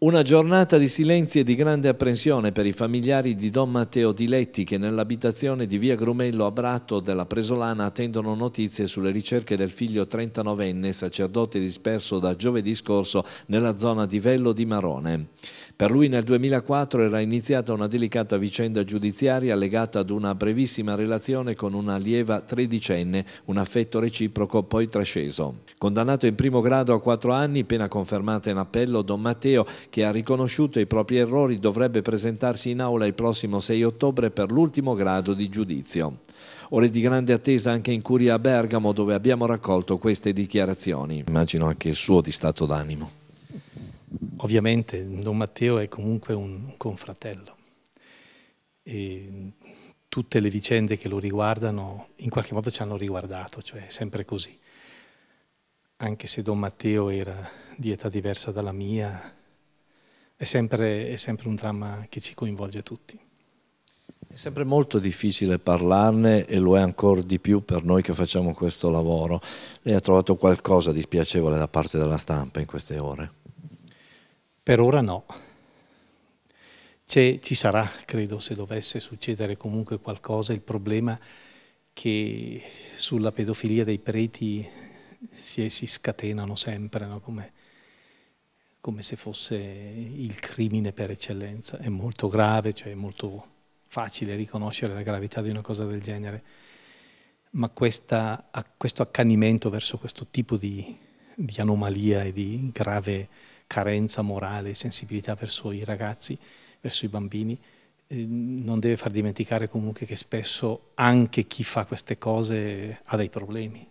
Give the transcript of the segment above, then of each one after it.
Una giornata di silenzio e di grande apprensione per i familiari di Don Matteo Diletti che nell'abitazione di via Grumello a Bratto della Presolana attendono notizie sulle ricerche del figlio 39enne sacerdote disperso da giovedì scorso nella zona di Vello di Marone. Per lui nel 2004 era iniziata una delicata vicenda giudiziaria legata ad una brevissima relazione con una lieva tredicenne, un affetto reciproco poi trasceso. Condannato in primo grado a quattro anni, pena confermata in appello, Don Matteo, che ha riconosciuto i propri errori, dovrebbe presentarsi in aula il prossimo 6 ottobre per l'ultimo grado di giudizio. Ore di grande attesa anche in curia a Bergamo dove abbiamo raccolto queste dichiarazioni. Immagino anche il suo di stato d'animo ovviamente Don Matteo è comunque un, un confratello e tutte le vicende che lo riguardano in qualche modo ci hanno riguardato, cioè è sempre così. Anche se Don Matteo era di età diversa dalla mia, è sempre, è sempre un dramma che ci coinvolge tutti. È sempre molto difficile parlarne e lo è ancora di più per noi che facciamo questo lavoro. Lei ha trovato qualcosa di spiacevole da parte della stampa in queste ore? Per ora no. ci sarà, credo, se dovesse succedere comunque qualcosa, il problema che sulla pedofilia dei preti si, si scatenano sempre, no? come, come, se fosse il crimine per eccellenza. È molto grave, cioè è molto facile riconoscere la gravità di una cosa del genere, ma questa, questo accanimento verso questo tipo di, di anomalia e di grave carenza morale, sensibilità verso i ragazzi, verso i bambini, eh, non deve far dimenticare comunque che spesso anche chi fa queste cose ha dei problemi.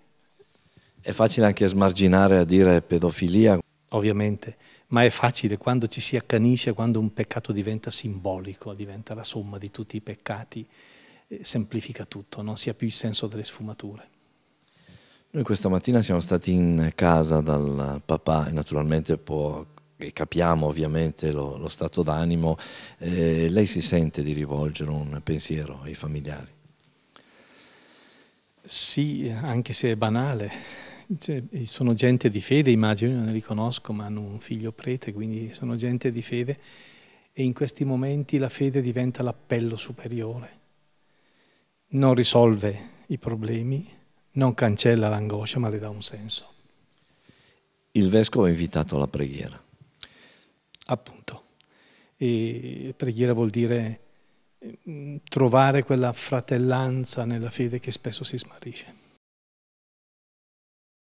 È facile anche smarginare a dire pedofilia. Ovviamente, ma è facile quando ci si accanisce, quando un peccato diventa simbolico, diventa la somma di tutti i peccati, eh, semplifica tutto, non si ha più il senso delle sfumature. Noi questa mattina siamo stati in casa dal papà e naturalmente può, capiamo ovviamente lo, lo stato d'animo. Eh, lei si sente di rivolgere un pensiero ai familiari? Sì, anche se è banale. Cioè, sono gente di fede, immagino, io non li conosco, ma hanno un figlio prete, quindi sono gente di fede e in questi momenti la fede diventa l'appello superiore. Non risolve i problemi, non cancella l'angoscia ma le dà un senso. Il vescovo ha invitato alla preghiera. Appunto. E preghiera vuol dire mm, trovare quella fratellanza nella fede che spesso si smarrisce.